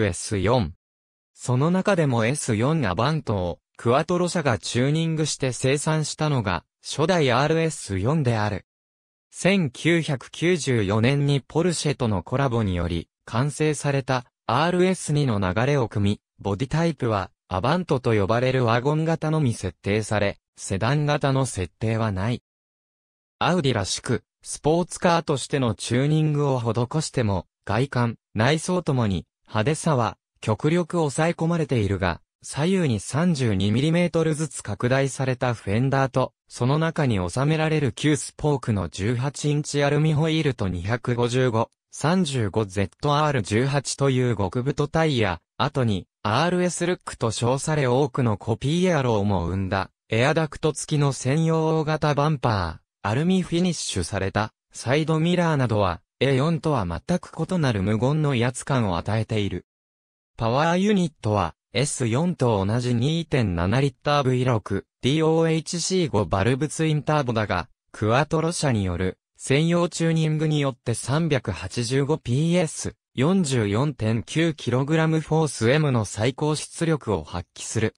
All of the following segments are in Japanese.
S4。その中でも S4 アバントを、クワトロ社がチューニングして生産したのが、初代 RS4 である。1994年にポルシェとのコラボにより、完成された RS2 の流れを組み、ボディタイプは、アバントと呼ばれるワゴン型のみ設定され、セダン型の設定はない。アウディらしく、スポーツカーとしてのチューニングを施しても、外観、内装ともに、派手さは極力抑え込まれているが、左右に 32mm ずつ拡大されたフェンダーと、その中に収められる旧スポークの18インチアルミホイールと 255-35ZR18 という極太タイヤ、後に RS ルックと称され多くのコピーエアローも生んだ、エアダクト付きの専用大型バンパー、アルミフィニッシュされた、サイドミラーなどは、A4 とは全く異なる無言の威圧感を与えている。パワーユニットは S4 と同じ2.7リッター V6 DOHC5 バルブツインターボだが、クアトロ社による専用チューニングによって 385PS 44.9kg フォース M の最高出力を発揮する。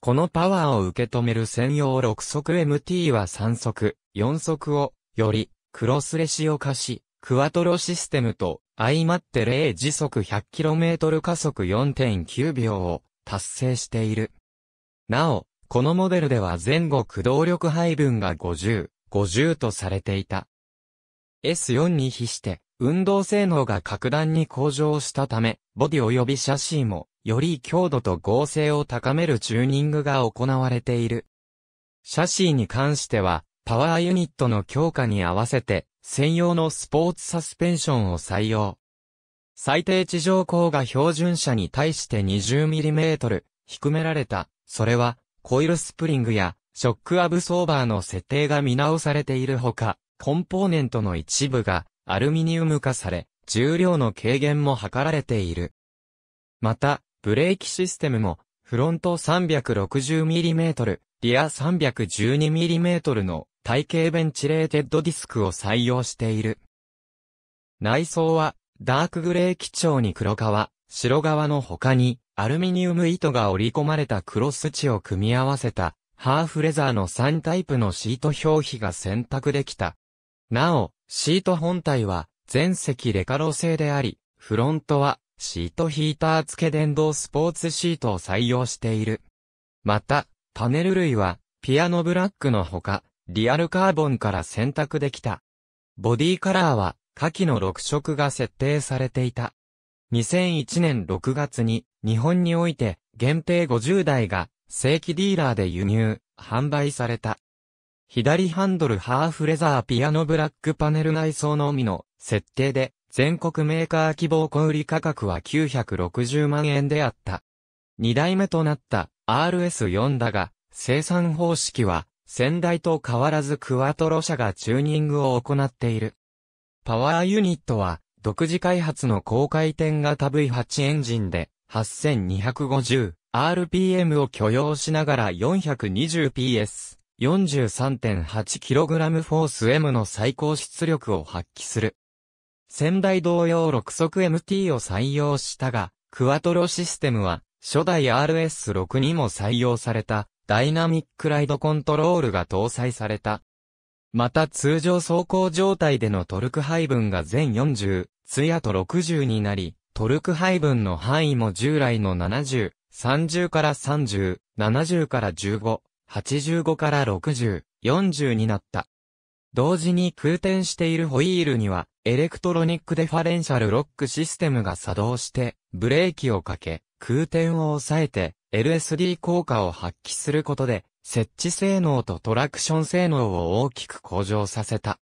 このパワーを受け止める専用6速 MT は3速、4速を、より、クロスレシオ化し、クワトロシステムと相まって0時速 100km 加速4.9秒を達成している。なお、このモデルでは前後駆動力配分が50、50とされていた。S4 に比して運動性能が格段に向上したため、ボディ及びシャシーもより強度と合成を高めるチューニングが行われている。シャシーに関しては、パワーユニットの強化に合わせて、専用のスポーツサスペンションを採用。最低地上高が標準車に対して 20mm 低められた、それはコイルスプリングやショックアブソーバーの設定が見直されているほか、コンポーネントの一部がアルミニウム化され、重量の軽減も図られている。また、ブレーキシステムもフロント 360mm、リア 312mm の体型ベンチレーテッドディスクを採用している。内装は、ダークグレー基調に黒革、白革の他に、アルミニウム糸が織り込まれたクロス値を組み合わせた、ハーフレザーの3タイプのシート表皮が選択できた。なお、シート本体は、全席レカロ製であり、フロントは、シートヒーター付け電動スポーツシートを採用している。また、パネル類は、ピアノブラックのほか、リアルカーボンから選択できた。ボディカラーは、下記の6色が設定されていた。2001年6月に、日本において、限定50台が、正規ディーラーで輸入、販売された。左ハンドルハーフレザーピアノブラックパネル内装のみの設定で、全国メーカー希望小売価格は960万円であった。2代目となった RS4 だが、生産方式は先代と変わらずクワトロ社がチューニングを行っている。パワーユニットは、独自開発の高回転型 V8 エンジンで、8250、RPM を許容しながら 420PS、43.8kg フォース M の最高出力を発揮する。先代同様6速 MT を採用したが、クワトロシステムは、初代 RS6 にも採用された、ダイナミックライドコントロールが搭載された。また通常走行状態でのトルク配分が全40、ツヤと60になり、トルク配分の範囲も従来の70、30から30、70から15、85から60、40になった。同時に空転しているホイールには、エレクトロニックデファレンシャルロックシステムが作動して、ブレーキをかけ、空転を抑えて、LSD 効果を発揮することで、設置性能とトラクション性能を大きく向上させた。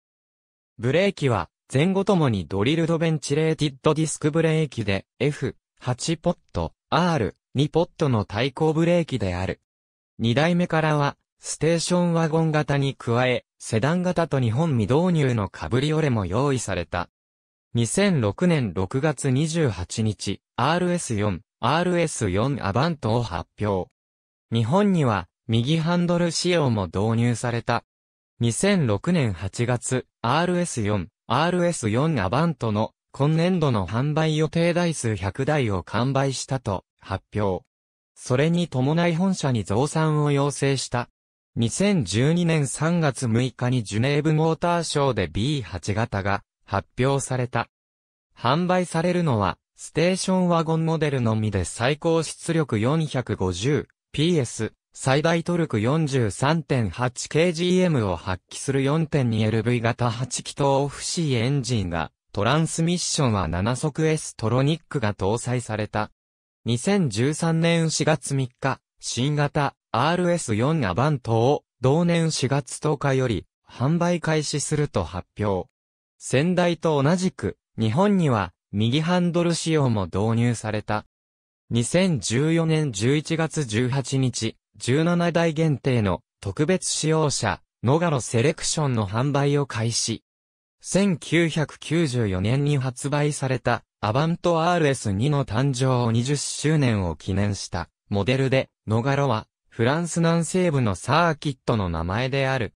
ブレーキは、前後ともにドリルドベンチレーティッドディスクブレーキで、F、8ポット、R、2ポットの対抗ブレーキである。2代目からは、ステーションワゴン型に加え、セダン型と日本未導入のカブリオレも用意された。2006年6月28日、RS4、RS4 アバントを発表。日本には、右ハンドル仕様も導入された。2006年8月、RS4、RS4 アバントの今年度の販売予定台数100台を完売したと発表。それに伴い本社に増産を要請した。2012年3月6日にジュネーブモーターショーで B8 型が発表された。販売されるのはステーションワゴンモデルのみで最高出力 450PS、最大トルク 43.8kgm を発揮する 4.2LV 型8気筒オフシーエンジンが、トランスミッションは7速 S トロニックが搭載された。2013年4月3日、新型 RS4 アバントを同年4月10日より販売開始すると発表。先代と同じく、日本には右ハンドル仕様も導入された。2014年11月18日、17台限定の特別使用車、ノガロセレクションの販売を開始。1994年に発売されたアバント RS2 の誕生20周年を記念したモデルで、ノガロはフランス南西部のサーキットの名前である。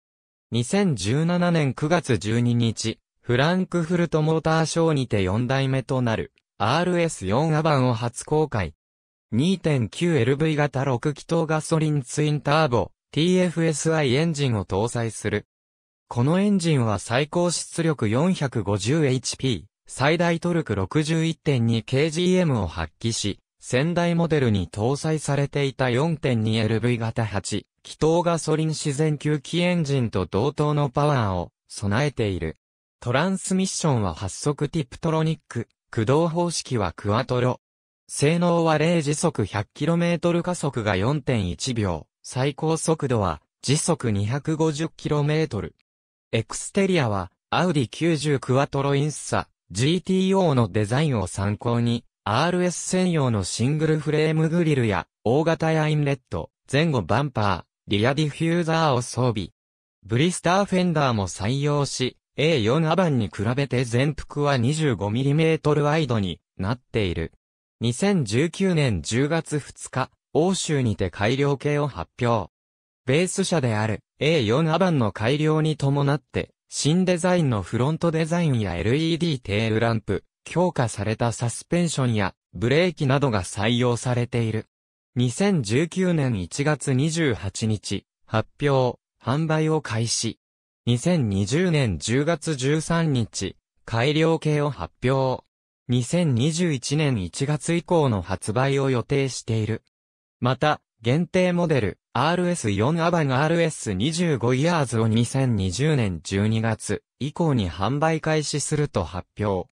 2017年9月12日、フランクフルトモーターショーにて4代目となる RS4 アバンを初公開。2.9LV 型6気筒ガソリンツインターボ TFSI エンジンを搭載する。このエンジンは最高出力 450HP、最大トルク 61.2kgm を発揮し、先代モデルに搭載されていた 4.2LV 型8、気筒ガソリン自然吸気エンジンと同等のパワーを備えている。トランスミッションは発速ティプトロニック、駆動方式はクワトロ。性能は0時速 100km 加速が4.1秒、最高速度は時速 250km。エクステリアはアウディ90クワトロインッサ GTO のデザインを参考に RS 専用のシングルフレームグリルや大型アインレット、前後バンパー、リアディフューザーを装備。ブリスターフェンダーも採用し、A4 アバンに比べて全幅は 25mm ワイドになっている。2019年10月2日、欧州にて改良系を発表。ベース車である A4 アバンの改良に伴って、新デザインのフロントデザインや LED テールランプ、強化されたサスペンションやブレーキなどが採用されている。2019年1月28日、発表、販売を開始。2020年10月13日、改良系を発表。2021年1月以降の発売を予定している。また、限定モデル、RS4 アバン RS25 イヤーズを2020年12月以降に販売開始すると発表。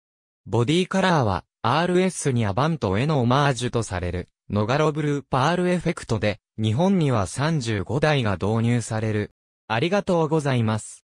ボディカラーは、RS にアバントへのオマージュとされる、ノガロブルーパールエフェクトで、日本には35台が導入されるありがとうございます。